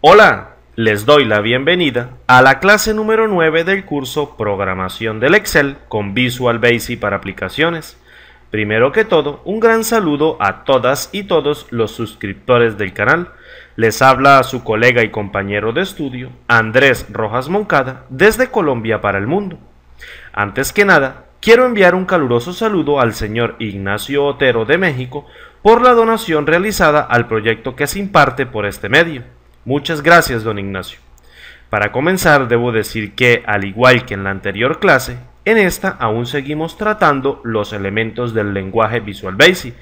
Hola, les doy la bienvenida a la clase número 9 del curso Programación del Excel con Visual Basic para aplicaciones. Primero que todo, un gran saludo a todas y todos los suscriptores del canal. Les habla a su colega y compañero de estudio, Andrés Rojas Moncada, desde Colombia para el mundo. Antes que nada, quiero enviar un caluroso saludo al señor Ignacio Otero de México por la donación realizada al proyecto que se imparte por este medio. Muchas gracias, don Ignacio. Para comenzar, debo decir que, al igual que en la anterior clase, en esta aún seguimos tratando los elementos del lenguaje Visual Basic,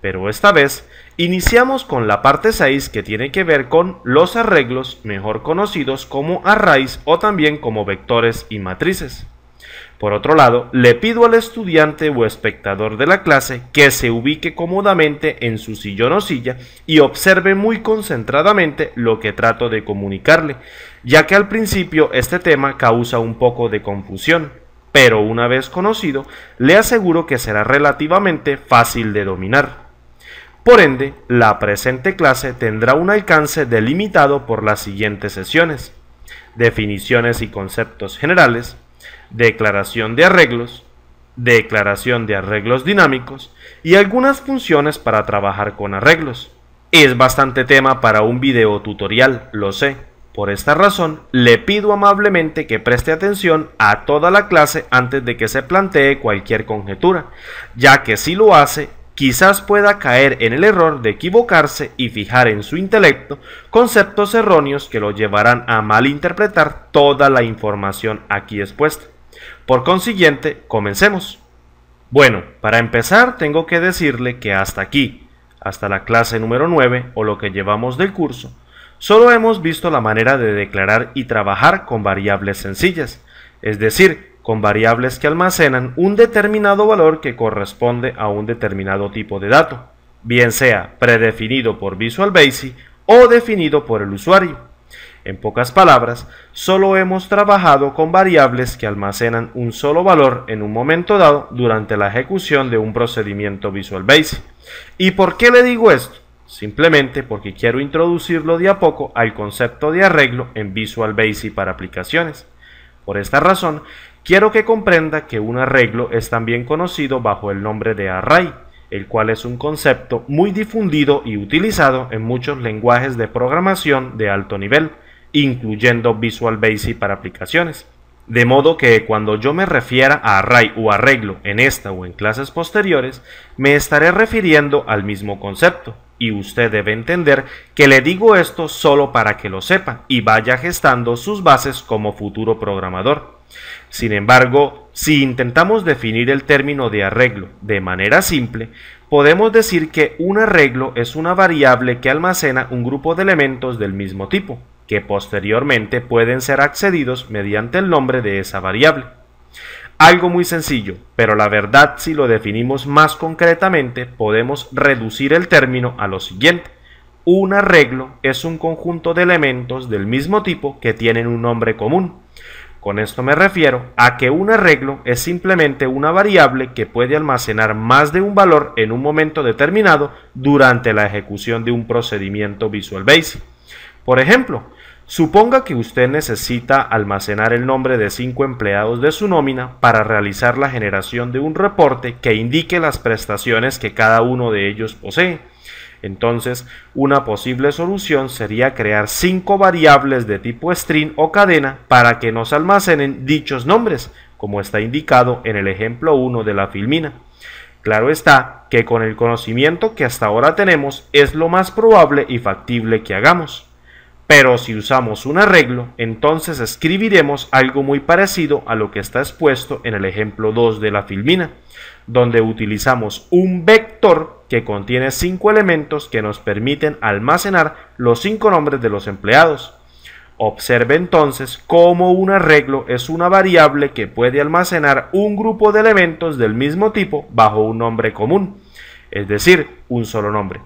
pero esta vez iniciamos con la parte 6 que tiene que ver con los arreglos, mejor conocidos como arrays o también como vectores y matrices. Por otro lado, le pido al estudiante o espectador de la clase que se ubique cómodamente en su sillón o silla y observe muy concentradamente lo que trato de comunicarle, ya que al principio este tema causa un poco de confusión, pero una vez conocido, le aseguro que será relativamente fácil de dominar. Por ende, la presente clase tendrá un alcance delimitado por las siguientes sesiones. Definiciones y conceptos generales, declaración de arreglos, declaración de arreglos dinámicos y algunas funciones para trabajar con arreglos. Es bastante tema para un video tutorial, lo sé. Por esta razón, le pido amablemente que preste atención a toda la clase antes de que se plantee cualquier conjetura, ya que si lo hace, quizás pueda caer en el error de equivocarse y fijar en su intelecto conceptos erróneos que lo llevarán a malinterpretar toda la información aquí expuesta. Por consiguiente, comencemos. Bueno, para empezar tengo que decirle que hasta aquí, hasta la clase número 9 o lo que llevamos del curso, solo hemos visto la manera de declarar y trabajar con variables sencillas, es decir, con variables que almacenan un determinado valor que corresponde a un determinado tipo de dato, bien sea predefinido por Visual Basic o definido por el usuario. En pocas palabras, solo hemos trabajado con variables que almacenan un solo valor en un momento dado durante la ejecución de un procedimiento Visual Basic. ¿Y por qué le digo esto? Simplemente porque quiero introducirlo de a poco al concepto de arreglo en Visual Basic para aplicaciones. Por esta razón, quiero que comprenda que un arreglo es también conocido bajo el nombre de array, el cual es un concepto muy difundido y utilizado en muchos lenguajes de programación de alto nivel incluyendo Visual Basic para aplicaciones. De modo que cuando yo me refiera a array o arreglo en esta o en clases posteriores, me estaré refiriendo al mismo concepto, y usted debe entender que le digo esto solo para que lo sepa y vaya gestando sus bases como futuro programador. Sin embargo, si intentamos definir el término de arreglo de manera simple, podemos decir que un arreglo es una variable que almacena un grupo de elementos del mismo tipo, que posteriormente pueden ser accedidos mediante el nombre de esa variable. Algo muy sencillo, pero la verdad si lo definimos más concretamente podemos reducir el término a lo siguiente. Un arreglo es un conjunto de elementos del mismo tipo que tienen un nombre común. Con esto me refiero a que un arreglo es simplemente una variable que puede almacenar más de un valor en un momento determinado durante la ejecución de un procedimiento Visual Basic. Por ejemplo, suponga que usted necesita almacenar el nombre de cinco empleados de su nómina para realizar la generación de un reporte que indique las prestaciones que cada uno de ellos posee. Entonces, una posible solución sería crear cinco variables de tipo string o cadena para que nos almacenen dichos nombres, como está indicado en el ejemplo 1 de la filmina. Claro está que con el conocimiento que hasta ahora tenemos es lo más probable y factible que hagamos. Pero si usamos un arreglo, entonces escribiremos algo muy parecido a lo que está expuesto en el ejemplo 2 de la filmina, donde utilizamos un vector que contiene 5 elementos que nos permiten almacenar los 5 nombres de los empleados. Observe entonces cómo un arreglo es una variable que puede almacenar un grupo de elementos del mismo tipo bajo un nombre común, es decir, un solo nombre.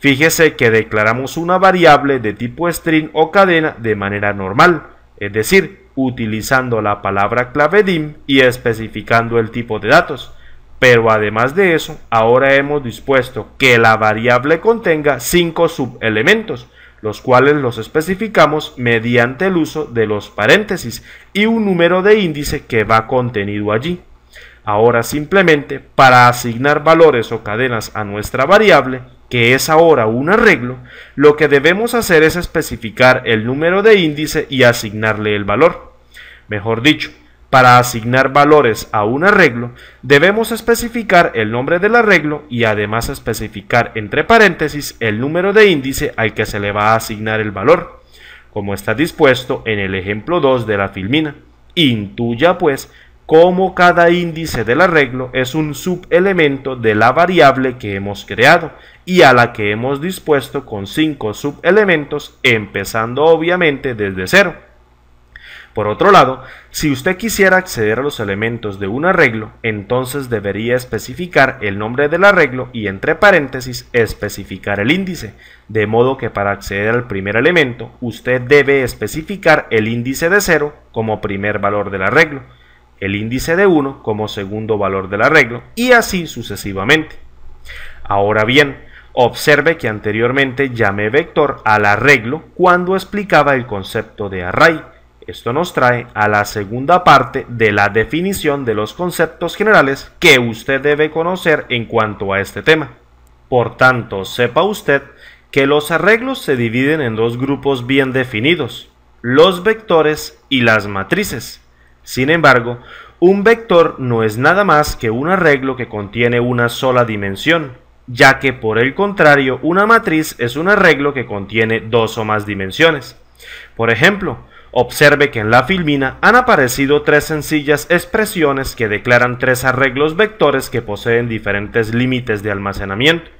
Fíjese que declaramos una variable de tipo string o cadena de manera normal, es decir, utilizando la palabra clave dim y especificando el tipo de datos. Pero además de eso, ahora hemos dispuesto que la variable contenga 5 subelementos, los cuales los especificamos mediante el uso de los paréntesis y un número de índice que va contenido allí. Ahora simplemente, para asignar valores o cadenas a nuestra variable, que es ahora un arreglo, lo que debemos hacer es especificar el número de índice y asignarle el valor. Mejor dicho, para asignar valores a un arreglo, debemos especificar el nombre del arreglo y además especificar entre paréntesis el número de índice al que se le va a asignar el valor, como está dispuesto en el ejemplo 2 de la filmina. Intuya pues como cada índice del arreglo es un subelemento de la variable que hemos creado y a la que hemos dispuesto con cinco subelementos empezando obviamente desde cero. Por otro lado, si usted quisiera acceder a los elementos de un arreglo, entonces debería especificar el nombre del arreglo y entre paréntesis especificar el índice, de modo que para acceder al primer elemento, usted debe especificar el índice de cero como primer valor del arreglo el índice de 1 como segundo valor del arreglo y así sucesivamente. Ahora bien, observe que anteriormente llamé vector al arreglo cuando explicaba el concepto de array. Esto nos trae a la segunda parte de la definición de los conceptos generales que usted debe conocer en cuanto a este tema. Por tanto, sepa usted que los arreglos se dividen en dos grupos bien definidos, los vectores y las matrices. Sin embargo, un vector no es nada más que un arreglo que contiene una sola dimensión, ya que por el contrario una matriz es un arreglo que contiene dos o más dimensiones. Por ejemplo, observe que en la filmina han aparecido tres sencillas expresiones que declaran tres arreglos vectores que poseen diferentes límites de almacenamiento.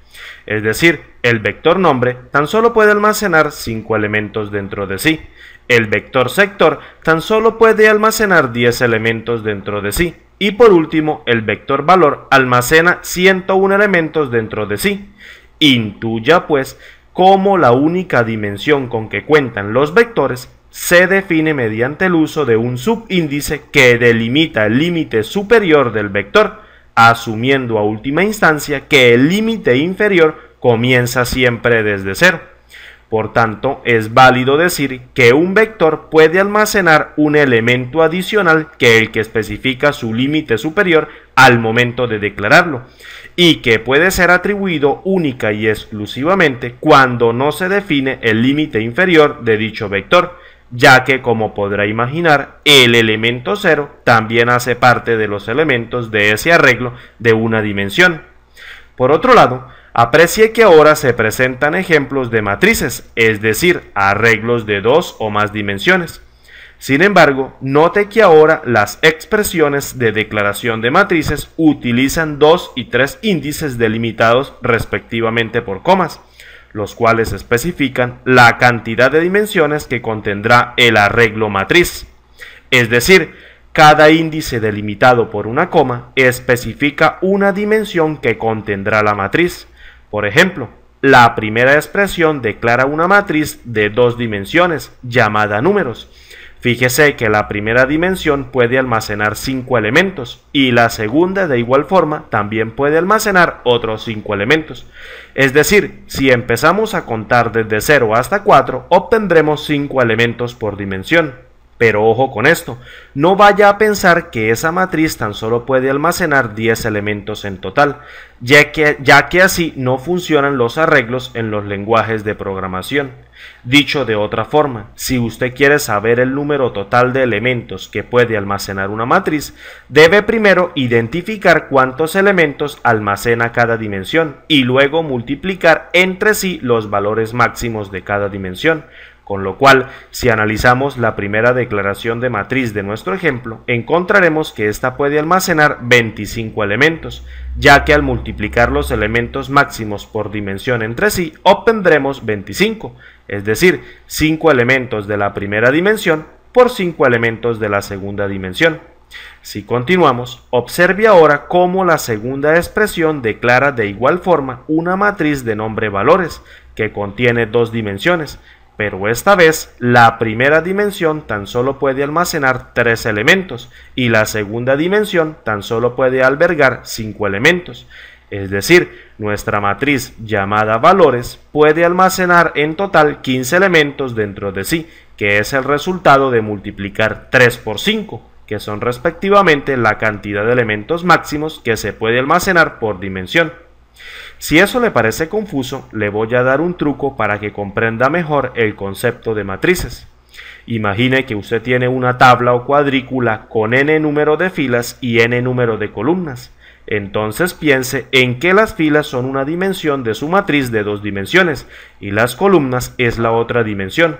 Es decir, el vector nombre tan solo puede almacenar cinco elementos dentro de sí, el vector sector tan solo puede almacenar 10 elementos dentro de sí. Y por último, el vector valor almacena 101 elementos dentro de sí. Intuya pues cómo la única dimensión con que cuentan los vectores se define mediante el uso de un subíndice que delimita el límite superior del vector, asumiendo a última instancia que el límite inferior comienza siempre desde cero. Por tanto, es válido decir que un vector puede almacenar un elemento adicional que el que especifica su límite superior al momento de declararlo, y que puede ser atribuido única y exclusivamente cuando no se define el límite inferior de dicho vector, ya que como podrá imaginar, el elemento cero también hace parte de los elementos de ese arreglo de una dimensión. Por otro lado, Aprecie que ahora se presentan ejemplos de matrices, es decir, arreglos de dos o más dimensiones. Sin embargo, note que ahora las expresiones de declaración de matrices utilizan dos y tres índices delimitados respectivamente por comas, los cuales especifican la cantidad de dimensiones que contendrá el arreglo matriz. Es decir, cada índice delimitado por una coma especifica una dimensión que contendrá la matriz. Por ejemplo, la primera expresión declara una matriz de dos dimensiones, llamada números. Fíjese que la primera dimensión puede almacenar cinco elementos y la segunda de igual forma también puede almacenar otros cinco elementos. Es decir, si empezamos a contar desde 0 hasta 4, obtendremos cinco elementos por dimensión. Pero ojo con esto, no vaya a pensar que esa matriz tan solo puede almacenar 10 elementos en total, ya que, ya que así no funcionan los arreglos en los lenguajes de programación. Dicho de otra forma, si usted quiere saber el número total de elementos que puede almacenar una matriz, debe primero identificar cuántos elementos almacena cada dimensión y luego multiplicar entre sí los valores máximos de cada dimensión, con lo cual, si analizamos la primera declaración de matriz de nuestro ejemplo, encontraremos que ésta puede almacenar 25 elementos, ya que al multiplicar los elementos máximos por dimensión entre sí, obtendremos 25, es decir, 5 elementos de la primera dimensión por 5 elementos de la segunda dimensión. Si continuamos, observe ahora cómo la segunda expresión declara de igual forma una matriz de nombre valores, que contiene dos dimensiones, pero esta vez la primera dimensión tan solo puede almacenar tres elementos y la segunda dimensión tan solo puede albergar cinco elementos. Es decir, nuestra matriz llamada valores puede almacenar en total 15 elementos dentro de sí, que es el resultado de multiplicar 3 por 5, que son respectivamente la cantidad de elementos máximos que se puede almacenar por dimensión. Si eso le parece confuso, le voy a dar un truco para que comprenda mejor el concepto de matrices. Imagine que usted tiene una tabla o cuadrícula con n número de filas y n número de columnas. Entonces piense en que las filas son una dimensión de su matriz de dos dimensiones y las columnas es la otra dimensión.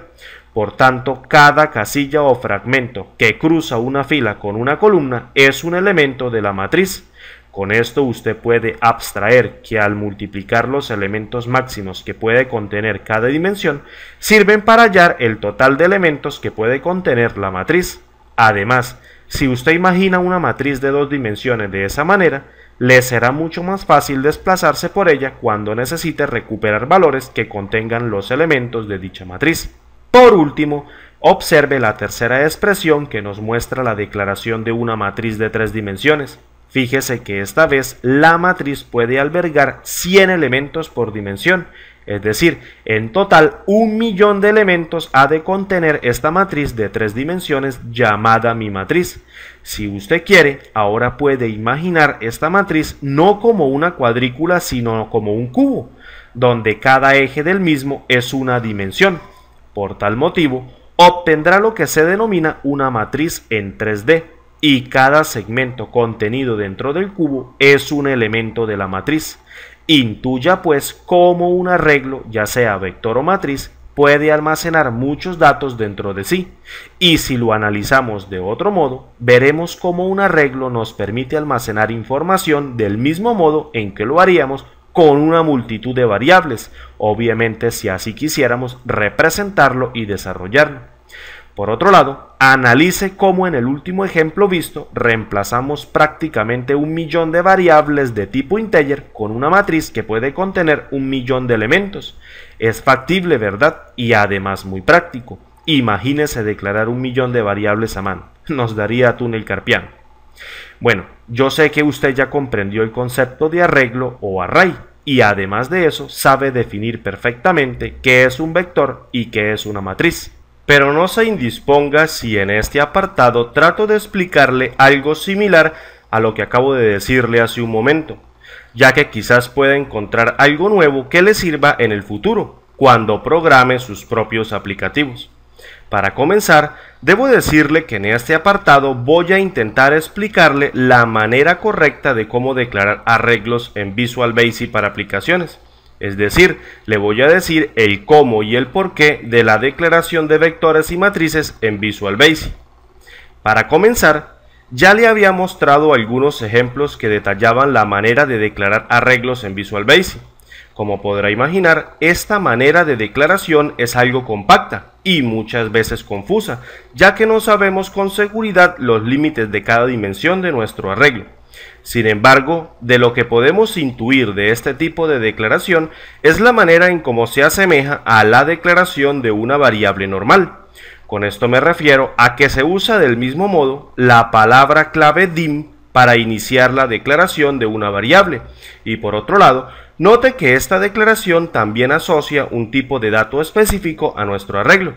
Por tanto, cada casilla o fragmento que cruza una fila con una columna es un elemento de la matriz. Con esto usted puede abstraer que al multiplicar los elementos máximos que puede contener cada dimensión, sirven para hallar el total de elementos que puede contener la matriz. Además, si usted imagina una matriz de dos dimensiones de esa manera, le será mucho más fácil desplazarse por ella cuando necesite recuperar valores que contengan los elementos de dicha matriz. Por último, observe la tercera expresión que nos muestra la declaración de una matriz de tres dimensiones. Fíjese que esta vez la matriz puede albergar 100 elementos por dimensión, es decir, en total un millón de elementos ha de contener esta matriz de tres dimensiones llamada mi matriz. Si usted quiere, ahora puede imaginar esta matriz no como una cuadrícula sino como un cubo, donde cada eje del mismo es una dimensión. Por tal motivo, obtendrá lo que se denomina una matriz en 3D y cada segmento contenido dentro del cubo es un elemento de la matriz. Intuya pues cómo un arreglo, ya sea vector o matriz, puede almacenar muchos datos dentro de sí, y si lo analizamos de otro modo, veremos cómo un arreglo nos permite almacenar información del mismo modo en que lo haríamos con una multitud de variables, obviamente si así quisiéramos representarlo y desarrollarlo. Por otro lado, analice cómo en el último ejemplo visto reemplazamos prácticamente un millón de variables de tipo integer con una matriz que puede contener un millón de elementos. Es factible, ¿verdad? Y además muy práctico. Imagínese declarar un millón de variables a mano. Nos daría túnel carpiano. Bueno, yo sé que usted ya comprendió el concepto de arreglo o array y además de eso sabe definir perfectamente qué es un vector y qué es una matriz pero no se indisponga si en este apartado trato de explicarle algo similar a lo que acabo de decirle hace un momento, ya que quizás pueda encontrar algo nuevo que le sirva en el futuro, cuando programe sus propios aplicativos. Para comenzar, debo decirle que en este apartado voy a intentar explicarle la manera correcta de cómo declarar arreglos en Visual Basic para aplicaciones. Es decir, le voy a decir el cómo y el por qué de la declaración de vectores y matrices en Visual Basic. Para comenzar, ya le había mostrado algunos ejemplos que detallaban la manera de declarar arreglos en Visual Basic. Como podrá imaginar, esta manera de declaración es algo compacta y muchas veces confusa, ya que no sabemos con seguridad los límites de cada dimensión de nuestro arreglo. Sin embargo, de lo que podemos intuir de este tipo de declaración es la manera en cómo se asemeja a la declaración de una variable normal. Con esto me refiero a que se usa del mismo modo la palabra clave dim para iniciar la declaración de una variable. Y por otro lado, note que esta declaración también asocia un tipo de dato específico a nuestro arreglo.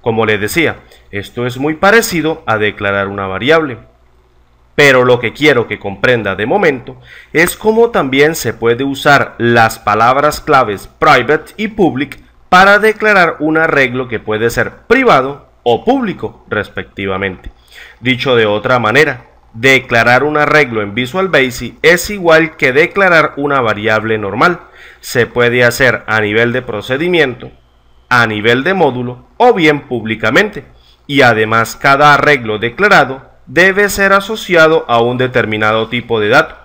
Como les decía, esto es muy parecido a declarar una variable. Pero lo que quiero que comprenda de momento es cómo también se puede usar las palabras claves private y public para declarar un arreglo que puede ser privado o público respectivamente. Dicho de otra manera, declarar un arreglo en Visual Basic es igual que declarar una variable normal. Se puede hacer a nivel de procedimiento, a nivel de módulo o bien públicamente. Y además cada arreglo declarado debe ser asociado a un determinado tipo de dato.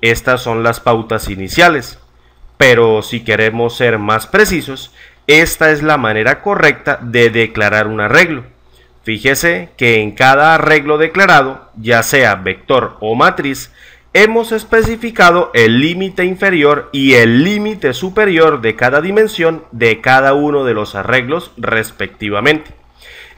Estas son las pautas iniciales, pero si queremos ser más precisos, esta es la manera correcta de declarar un arreglo. Fíjese que en cada arreglo declarado, ya sea vector o matriz, hemos especificado el límite inferior y el límite superior de cada dimensión de cada uno de los arreglos respectivamente.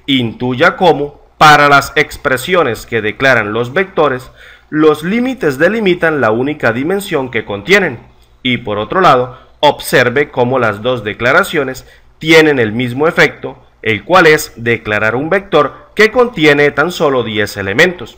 Intuya cómo para las expresiones que declaran los vectores, los límites delimitan la única dimensión que contienen. Y por otro lado, observe cómo las dos declaraciones tienen el mismo efecto, el cual es declarar un vector que contiene tan solo 10 elementos.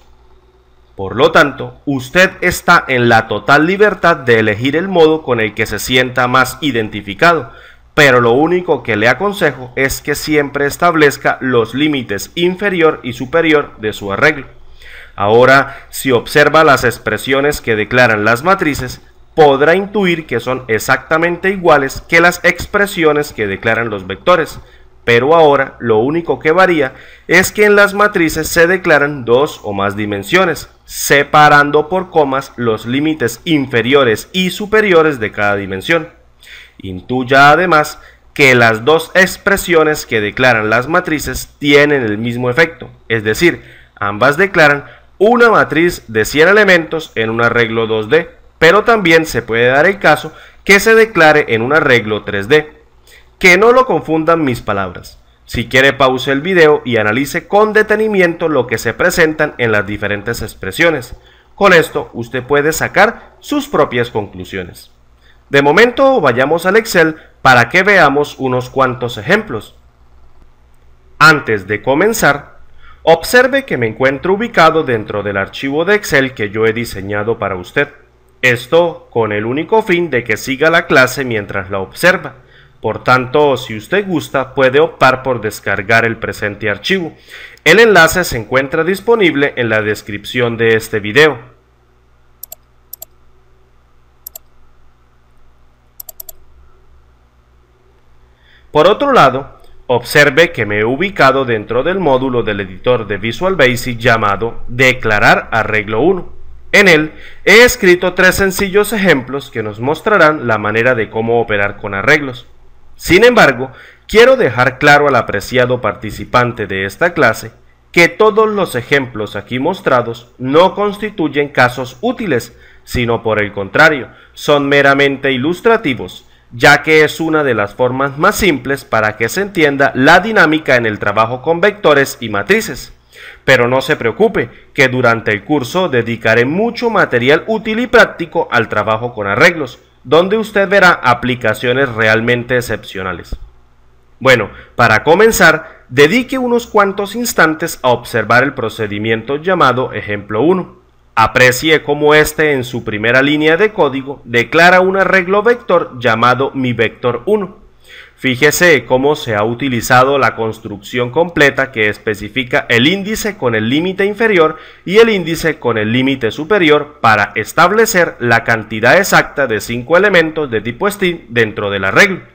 Por lo tanto, usted está en la total libertad de elegir el modo con el que se sienta más identificado, pero lo único que le aconsejo es que siempre establezca los límites inferior y superior de su arreglo. Ahora, si observa las expresiones que declaran las matrices, podrá intuir que son exactamente iguales que las expresiones que declaran los vectores, pero ahora lo único que varía es que en las matrices se declaran dos o más dimensiones, separando por comas los límites inferiores y superiores de cada dimensión. Intuya además que las dos expresiones que declaran las matrices tienen el mismo efecto, es decir, ambas declaran una matriz de 100 elementos en un arreglo 2D, pero también se puede dar el caso que se declare en un arreglo 3D. Que no lo confundan mis palabras. Si quiere pause el video y analice con detenimiento lo que se presentan en las diferentes expresiones. Con esto usted puede sacar sus propias conclusiones. De momento vayamos al Excel para que veamos unos cuantos ejemplos. Antes de comenzar, observe que me encuentro ubicado dentro del archivo de Excel que yo he diseñado para usted. Esto con el único fin de que siga la clase mientras la observa. Por tanto, si usted gusta, puede optar por descargar el presente archivo. El enlace se encuentra disponible en la descripción de este video. Por otro lado, observe que me he ubicado dentro del módulo del editor de Visual Basic llamado Declarar Arreglo 1. En él he escrito tres sencillos ejemplos que nos mostrarán la manera de cómo operar con arreglos. Sin embargo, quiero dejar claro al apreciado participante de esta clase que todos los ejemplos aquí mostrados no constituyen casos útiles, sino por el contrario, son meramente ilustrativos, ya que es una de las formas más simples para que se entienda la dinámica en el trabajo con vectores y matrices. Pero no se preocupe, que durante el curso dedicaré mucho material útil y práctico al trabajo con arreglos, donde usted verá aplicaciones realmente excepcionales. Bueno, para comenzar, dedique unos cuantos instantes a observar el procedimiento llamado ejemplo 1. Aprecie cómo este en su primera línea de código declara un arreglo vector llamado mi vector 1. Fíjese cómo se ha utilizado la construcción completa que especifica el índice con el límite inferior y el índice con el límite superior para establecer la cantidad exacta de 5 elementos de tipo string dentro del arreglo.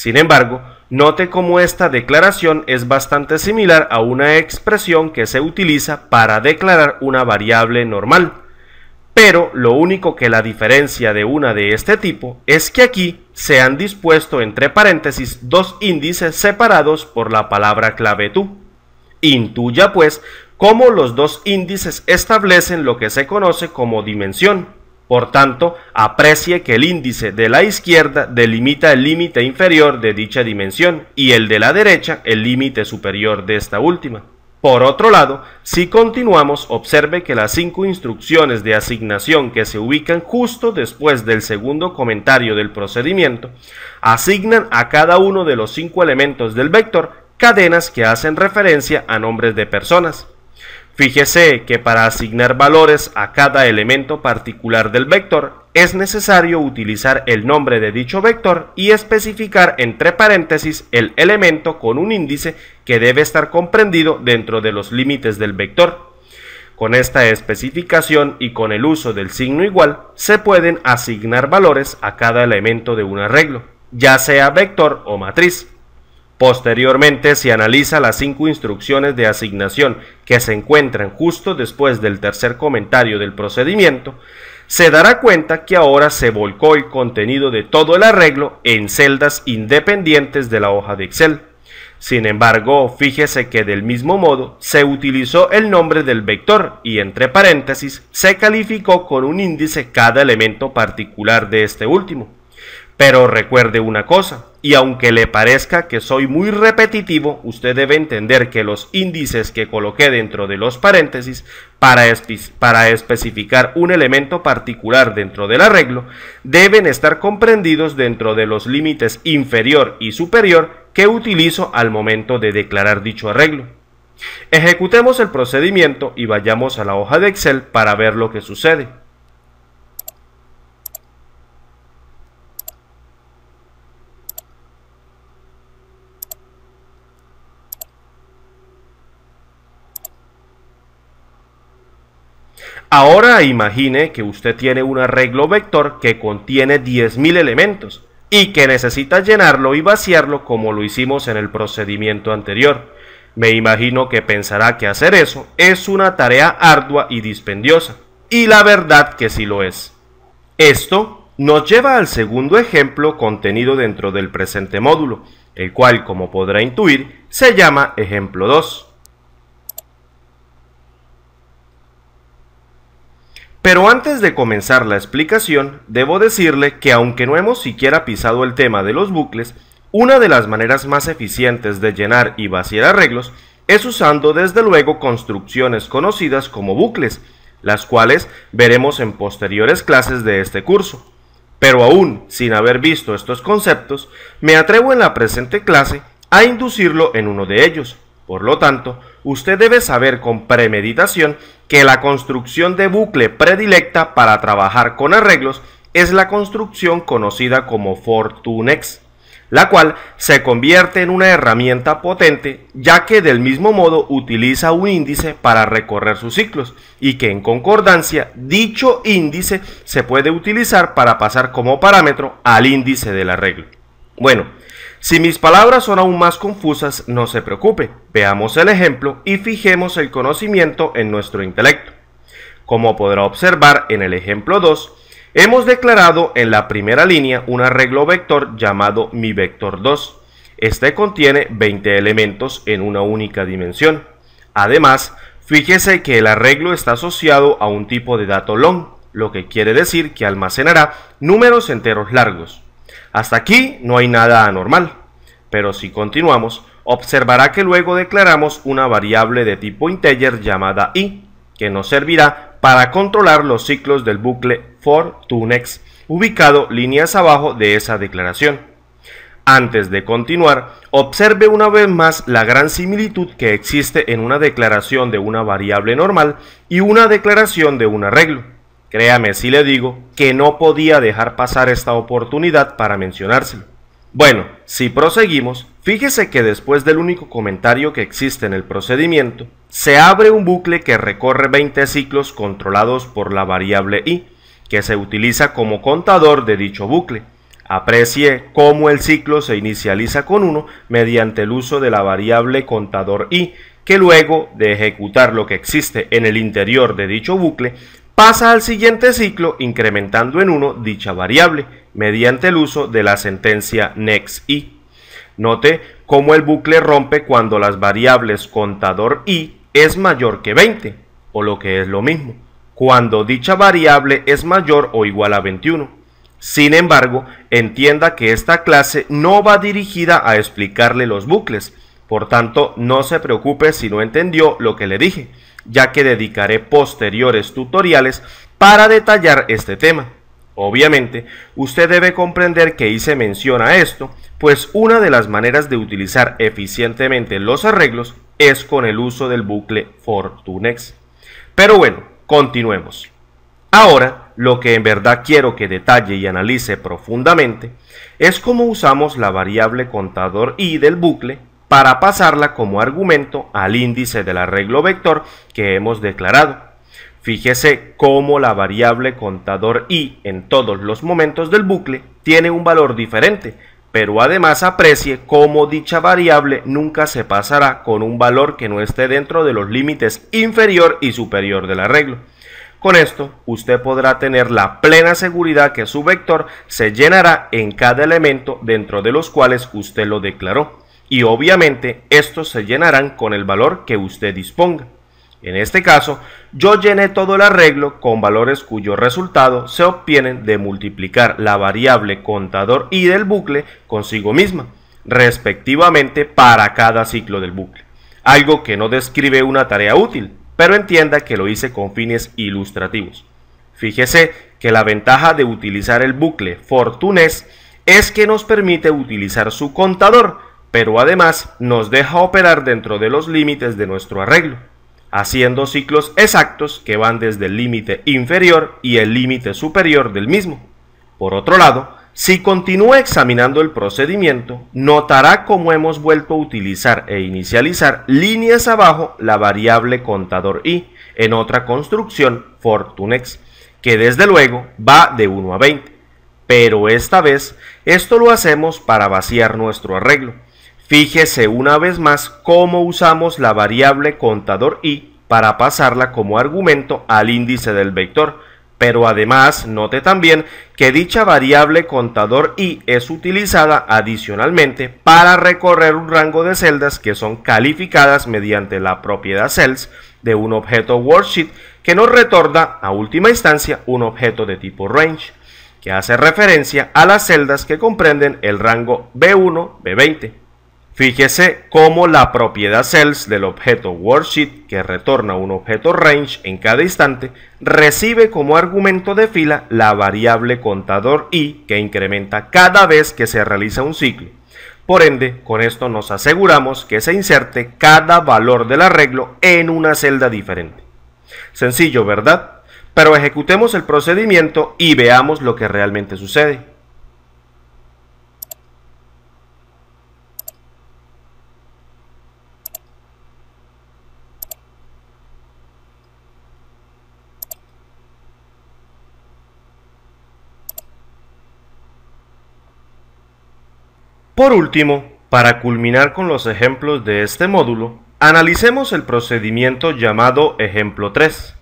Sin embargo, note cómo esta declaración es bastante similar a una expresión que se utiliza para declarar una variable normal. Pero lo único que la diferencia de una de este tipo es que aquí se han dispuesto entre paréntesis dos índices separados por la palabra clave tú. Intuya pues cómo los dos índices establecen lo que se conoce como dimensión. Por tanto, aprecie que el índice de la izquierda delimita el límite inferior de dicha dimensión y el de la derecha el límite superior de esta última. Por otro lado, si continuamos, observe que las cinco instrucciones de asignación que se ubican justo después del segundo comentario del procedimiento asignan a cada uno de los cinco elementos del vector cadenas que hacen referencia a nombres de personas. Fíjese que para asignar valores a cada elemento particular del vector, es necesario utilizar el nombre de dicho vector y especificar entre paréntesis el elemento con un índice que debe estar comprendido dentro de los límites del vector. Con esta especificación y con el uso del signo igual, se pueden asignar valores a cada elemento de un arreglo, ya sea vector o matriz. Posteriormente si analiza las cinco instrucciones de asignación que se encuentran justo después del tercer comentario del procedimiento, se dará cuenta que ahora se volcó el contenido de todo el arreglo en celdas independientes de la hoja de Excel. Sin embargo, fíjese que del mismo modo se utilizó el nombre del vector y entre paréntesis se calificó con un índice cada elemento particular de este último. Pero recuerde una cosa, y aunque le parezca que soy muy repetitivo, usted debe entender que los índices que coloqué dentro de los paréntesis para, especificar un elemento particular dentro del arreglo deben estar comprendidos dentro de los límites inferior y superior que utilizo al momento de declarar dicho arreglo. Ejecutemos el procedimiento y vayamos a la hoja de Excel para ver lo que sucede. Ahora imagine que usted tiene un arreglo vector que contiene 10.000 elementos y que necesita llenarlo y vaciarlo como lo hicimos en el procedimiento anterior. Me imagino que pensará que hacer eso es una tarea ardua y dispendiosa, y la verdad que sí lo es. Esto nos lleva al segundo ejemplo contenido dentro del presente módulo, el cual, como podrá intuir, se llama ejemplo 2. Pero antes de comenzar la explicación, debo decirle que aunque no hemos siquiera pisado el tema de los bucles, una de las maneras más eficientes de llenar y vaciar arreglos es usando desde luego construcciones conocidas como bucles, las cuales veremos en posteriores clases de este curso. Pero aún sin haber visto estos conceptos, me atrevo en la presente clase a inducirlo en uno de ellos. Por lo tanto, usted debe saber con premeditación que la construcción de bucle predilecta para trabajar con arreglos es la construcción conocida como Fortunex, la cual se convierte en una herramienta potente ya que del mismo modo utiliza un índice para recorrer sus ciclos y que en concordancia dicho índice se puede utilizar para pasar como parámetro al índice del arreglo. Bueno, si mis palabras son aún más confusas, no se preocupe. Veamos el ejemplo y fijemos el conocimiento en nuestro intelecto. Como podrá observar en el ejemplo 2, hemos declarado en la primera línea un arreglo vector llamado mi vector 2. Este contiene 20 elementos en una única dimensión. Además, fíjese que el arreglo está asociado a un tipo de dato long, lo que quiere decir que almacenará números enteros largos. Hasta aquí no hay nada anormal, pero si continuamos, observará que luego declaramos una variable de tipo integer llamada i, que nos servirá para controlar los ciclos del bucle for to next, ubicado líneas abajo de esa declaración. Antes de continuar, observe una vez más la gran similitud que existe en una declaración de una variable normal y una declaración de un arreglo. Créame si le digo que no podía dejar pasar esta oportunidad para mencionárselo. Bueno, si proseguimos, fíjese que después del único comentario que existe en el procedimiento, se abre un bucle que recorre 20 ciclos controlados por la variable i, que se utiliza como contador de dicho bucle. Aprecie cómo el ciclo se inicializa con 1 mediante el uso de la variable contador i, que luego de ejecutar lo que existe en el interior de dicho bucle, pasa al siguiente ciclo incrementando en 1 dicha variable mediante el uso de la sentencia next i. Note cómo el bucle rompe cuando las variables contador i es mayor que 20, o lo que es lo mismo, cuando dicha variable es mayor o igual a 21. Sin embargo, entienda que esta clase no va dirigida a explicarle los bucles, por tanto no se preocupe si no entendió lo que le dije ya que dedicaré posteriores tutoriales para detallar este tema. Obviamente, usted debe comprender que hice mención a esto, pues una de las maneras de utilizar eficientemente los arreglos es con el uso del bucle for Pero bueno, continuemos. Ahora, lo que en verdad quiero que detalle y analice profundamente es cómo usamos la variable contador i del bucle para pasarla como argumento al índice del arreglo vector que hemos declarado. Fíjese cómo la variable contador i en todos los momentos del bucle tiene un valor diferente, pero además aprecie cómo dicha variable nunca se pasará con un valor que no esté dentro de los límites inferior y superior del arreglo. Con esto, usted podrá tener la plena seguridad que su vector se llenará en cada elemento dentro de los cuales usted lo declaró y obviamente estos se llenarán con el valor que usted disponga. En este caso, yo llené todo el arreglo con valores cuyo resultado se obtienen de multiplicar la variable contador y del bucle consigo misma, respectivamente para cada ciclo del bucle. Algo que no describe una tarea útil, pero entienda que lo hice con fines ilustrativos. Fíjese que la ventaja de utilizar el bucle Fortunes es que nos permite utilizar su contador, pero además nos deja operar dentro de los límites de nuestro arreglo, haciendo ciclos exactos que van desde el límite inferior y el límite superior del mismo. Por otro lado, si continúa examinando el procedimiento, notará cómo hemos vuelto a utilizar e inicializar líneas abajo la variable contador i en otra construcción Fortunex, que desde luego va de 1 a 20. Pero esta vez, esto lo hacemos para vaciar nuestro arreglo, Fíjese una vez más cómo usamos la variable contador i para pasarla como argumento al índice del vector, pero además note también que dicha variable contador i es utilizada adicionalmente para recorrer un rango de celdas que son calificadas mediante la propiedad cells de un objeto worksheet que nos retorna a última instancia un objeto de tipo range que hace referencia a las celdas que comprenden el rango B1, B20. Fíjese cómo la propiedad cells del objeto worksheet que retorna un objeto range en cada instante recibe como argumento de fila la variable contador i que incrementa cada vez que se realiza un ciclo. Por ende, con esto nos aseguramos que se inserte cada valor del arreglo en una celda diferente. Sencillo, ¿verdad? Pero ejecutemos el procedimiento y veamos lo que realmente sucede. Por último, para culminar con los ejemplos de este módulo, analicemos el procedimiento llamado ejemplo 3.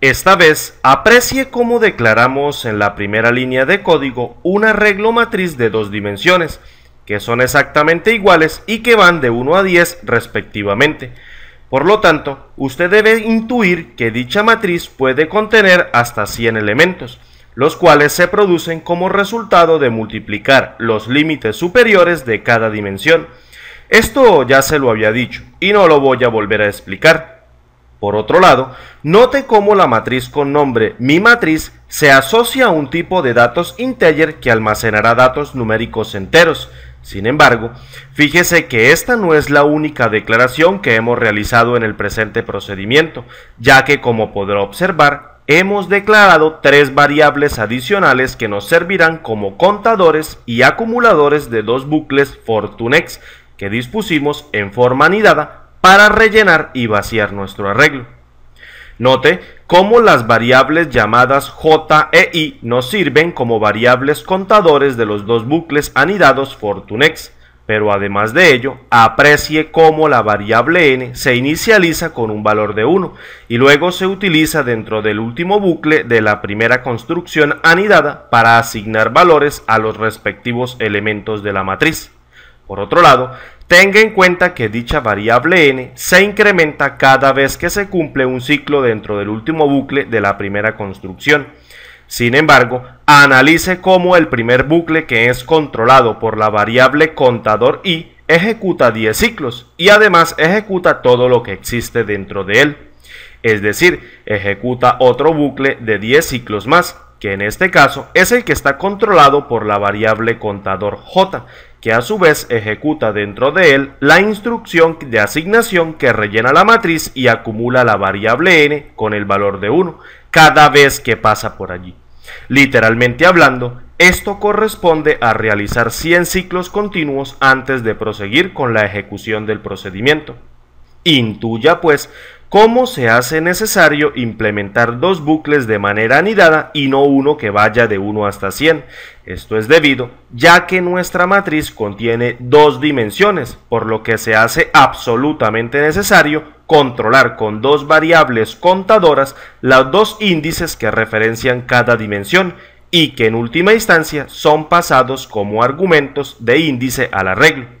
Esta vez, aprecie cómo declaramos en la primera línea de código una arreglo matriz de dos dimensiones, que son exactamente iguales y que van de 1 a 10 respectivamente, por lo tanto, usted debe intuir que dicha matriz puede contener hasta 100 elementos, los cuales se producen como resultado de multiplicar los límites superiores de cada dimensión. Esto ya se lo había dicho y no lo voy a volver a explicar. Por otro lado, note cómo la matriz con nombre mi matriz se asocia a un tipo de datos integer que almacenará datos numéricos enteros, sin embargo, fíjese que esta no es la única declaración que hemos realizado en el presente procedimiento, ya que como podrá observar, hemos declarado tres variables adicionales que nos servirán como contadores y acumuladores de dos bucles Fortunex que dispusimos en forma anidada para rellenar y vaciar nuestro arreglo. Note cómo las variables llamadas J e I nos sirven como variables contadores de los dos bucles anidados Fortunex, pero además de ello, aprecie cómo la variable n se inicializa con un valor de 1 y luego se utiliza dentro del último bucle de la primera construcción anidada para asignar valores a los respectivos elementos de la matriz. Por otro lado, Tenga en cuenta que dicha variable n se incrementa cada vez que se cumple un ciclo dentro del último bucle de la primera construcción. Sin embargo, analice cómo el primer bucle que es controlado por la variable contador i ejecuta 10 ciclos y además ejecuta todo lo que existe dentro de él. Es decir, ejecuta otro bucle de 10 ciclos más, que en este caso es el que está controlado por la variable contador j, que a su vez ejecuta dentro de él la instrucción de asignación que rellena la matriz y acumula la variable n con el valor de 1 cada vez que pasa por allí. Literalmente hablando, esto corresponde a realizar 100 ciclos continuos antes de proseguir con la ejecución del procedimiento. Intuya pues cómo se hace necesario implementar dos bucles de manera anidada y no uno que vaya de 1 hasta 100. Esto es debido ya que nuestra matriz contiene dos dimensiones, por lo que se hace absolutamente necesario controlar con dos variables contadoras los dos índices que referencian cada dimensión y que en última instancia son pasados como argumentos de índice al arreglo.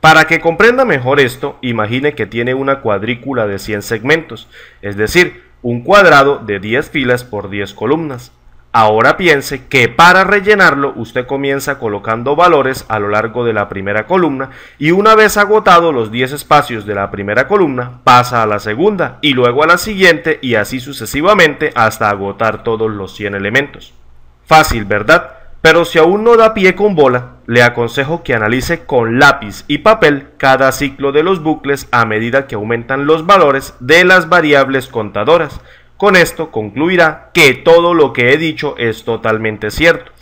Para que comprenda mejor esto, imagine que tiene una cuadrícula de 100 segmentos, es decir, un cuadrado de 10 filas por 10 columnas. Ahora piense que para rellenarlo usted comienza colocando valores a lo largo de la primera columna y una vez agotado los 10 espacios de la primera columna pasa a la segunda y luego a la siguiente y así sucesivamente hasta agotar todos los 100 elementos. Fácil, ¿verdad? Pero si aún no da pie con bola, le aconsejo que analice con lápiz y papel cada ciclo de los bucles a medida que aumentan los valores de las variables contadoras. Con esto concluirá que todo lo que he dicho es totalmente cierto.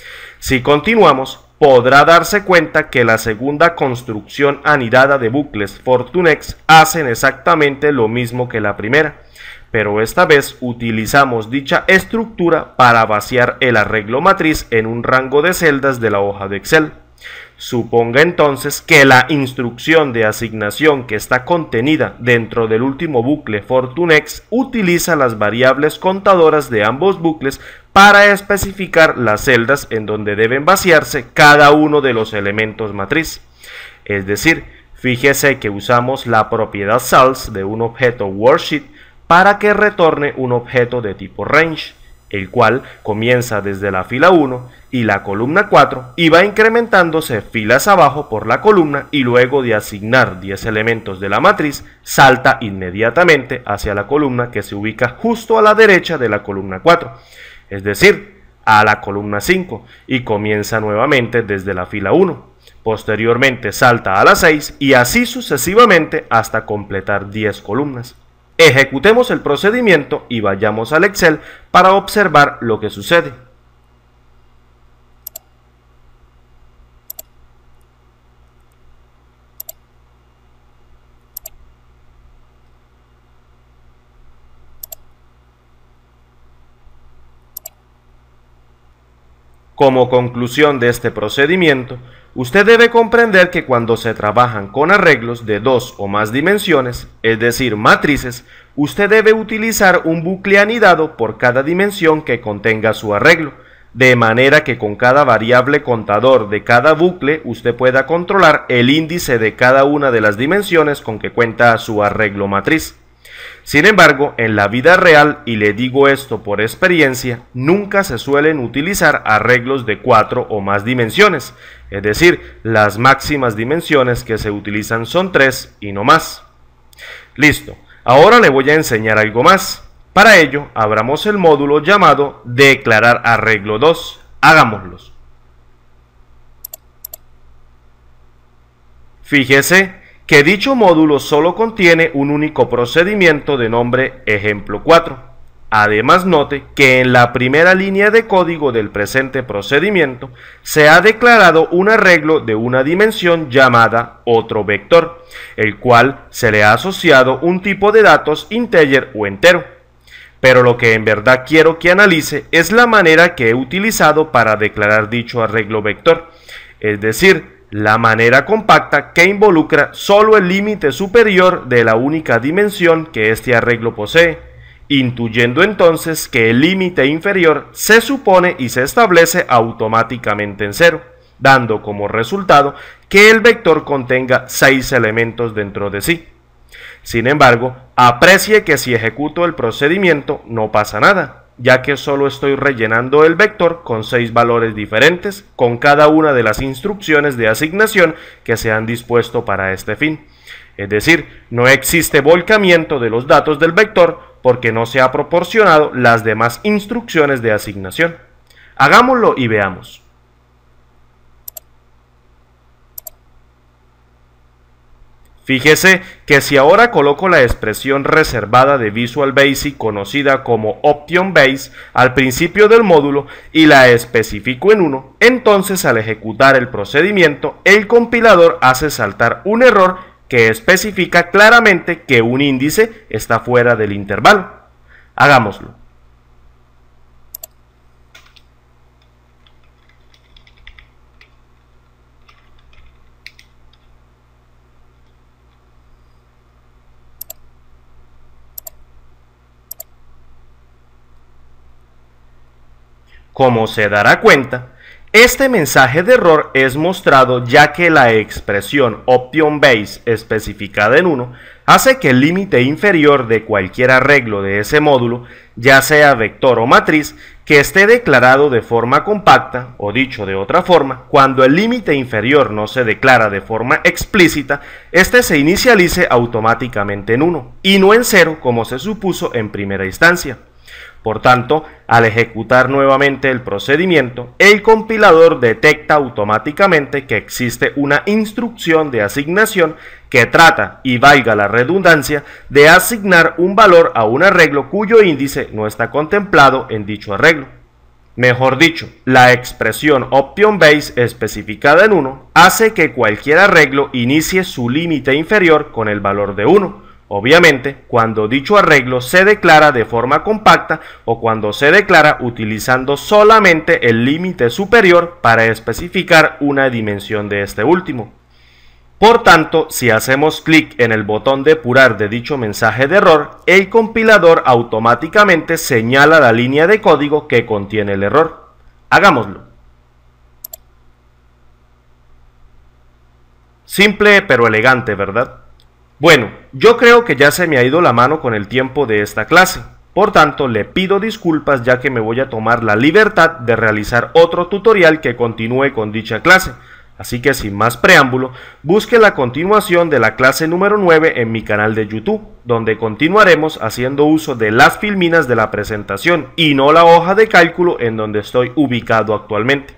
Si continuamos, podrá darse cuenta que la segunda construcción anidada de bucles Fortunex hacen exactamente lo mismo que la primera pero esta vez utilizamos dicha estructura para vaciar el arreglo matriz en un rango de celdas de la hoja de Excel. Suponga entonces que la instrucción de asignación que está contenida dentro del último bucle Fortunex utiliza las variables contadoras de ambos bucles para especificar las celdas en donde deben vaciarse cada uno de los elementos matriz. Es decir, fíjese que usamos la propiedad sals de un objeto worksheet para que retorne un objeto de tipo range, el cual comienza desde la fila 1 y la columna 4 y va incrementándose filas abajo por la columna y luego de asignar 10 elementos de la matriz salta inmediatamente hacia la columna que se ubica justo a la derecha de la columna 4, es decir, a la columna 5 y comienza nuevamente desde la fila 1. Posteriormente salta a la 6 y así sucesivamente hasta completar 10 columnas. Ejecutemos el procedimiento y vayamos al Excel para observar lo que sucede. Como conclusión de este procedimiento, usted debe comprender que cuando se trabajan con arreglos de dos o más dimensiones, es decir, matrices, usted debe utilizar un bucle anidado por cada dimensión que contenga su arreglo, de manera que con cada variable contador de cada bucle usted pueda controlar el índice de cada una de las dimensiones con que cuenta su arreglo matriz. Sin embargo, en la vida real, y le digo esto por experiencia, nunca se suelen utilizar arreglos de cuatro o más dimensiones, es decir, las máximas dimensiones que se utilizan son tres y no más. Listo, ahora le voy a enseñar algo más. Para ello, abramos el módulo llamado Declarar arreglo 2. Hagámoslos. Fíjese que dicho módulo solo contiene un único procedimiento de nombre ejemplo 4. Además note que en la primera línea de código del presente procedimiento se ha declarado un arreglo de una dimensión llamada otro vector, el cual se le ha asociado un tipo de datos integer o entero. Pero lo que en verdad quiero que analice es la manera que he utilizado para declarar dicho arreglo vector, es decir, la manera compacta que involucra solo el límite superior de la única dimensión que este arreglo posee, intuyendo entonces que el límite inferior se supone y se establece automáticamente en cero, dando como resultado que el vector contenga seis elementos dentro de sí. Sin embargo, aprecie que si ejecuto el procedimiento no pasa nada, ya que solo estoy rellenando el vector con seis valores diferentes con cada una de las instrucciones de asignación que se han dispuesto para este fin. Es decir, no existe volcamiento de los datos del vector porque no se ha proporcionado las demás instrucciones de asignación. Hagámoslo y veamos. Fíjese que si ahora coloco la expresión reservada de Visual Basic conocida como Option Base al principio del módulo y la especifico en 1, entonces al ejecutar el procedimiento el compilador hace saltar un error que especifica claramente que un índice está fuera del intervalo. Hagámoslo. Como se dará cuenta, este mensaje de error es mostrado ya que la expresión option base especificada en 1 hace que el límite inferior de cualquier arreglo de ese módulo, ya sea vector o matriz, que esté declarado de forma compacta, o dicho de otra forma, cuando el límite inferior no se declara de forma explícita, este se inicialice automáticamente en 1 y no en 0 como se supuso en primera instancia. Por tanto, al ejecutar nuevamente el procedimiento, el compilador detecta automáticamente que existe una instrucción de asignación que trata, y valga la redundancia, de asignar un valor a un arreglo cuyo índice no está contemplado en dicho arreglo. Mejor dicho, la expresión option base especificada en 1 hace que cualquier arreglo inicie su límite inferior con el valor de 1 Obviamente, cuando dicho arreglo se declara de forma compacta o cuando se declara utilizando solamente el límite superior para especificar una dimensión de este último. Por tanto, si hacemos clic en el botón depurar de dicho mensaje de error, el compilador automáticamente señala la línea de código que contiene el error. Hagámoslo. Simple pero elegante, ¿verdad? Bueno, yo creo que ya se me ha ido la mano con el tiempo de esta clase. Por tanto, le pido disculpas ya que me voy a tomar la libertad de realizar otro tutorial que continúe con dicha clase. Así que sin más preámbulo, busque la continuación de la clase número 9 en mi canal de YouTube, donde continuaremos haciendo uso de las filminas de la presentación y no la hoja de cálculo en donde estoy ubicado actualmente.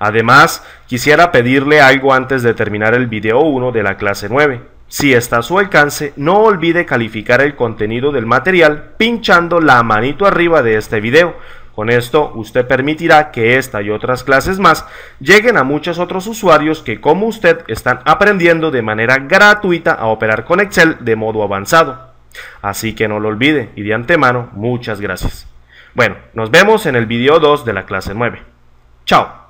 Además, quisiera pedirle algo antes de terminar el video 1 de la clase 9. Si está a su alcance, no olvide calificar el contenido del material pinchando la manito arriba de este video. Con esto usted permitirá que esta y otras clases más lleguen a muchos otros usuarios que como usted están aprendiendo de manera gratuita a operar con Excel de modo avanzado. Así que no lo olvide y de antemano muchas gracias. Bueno, nos vemos en el video 2 de la clase 9. Chao.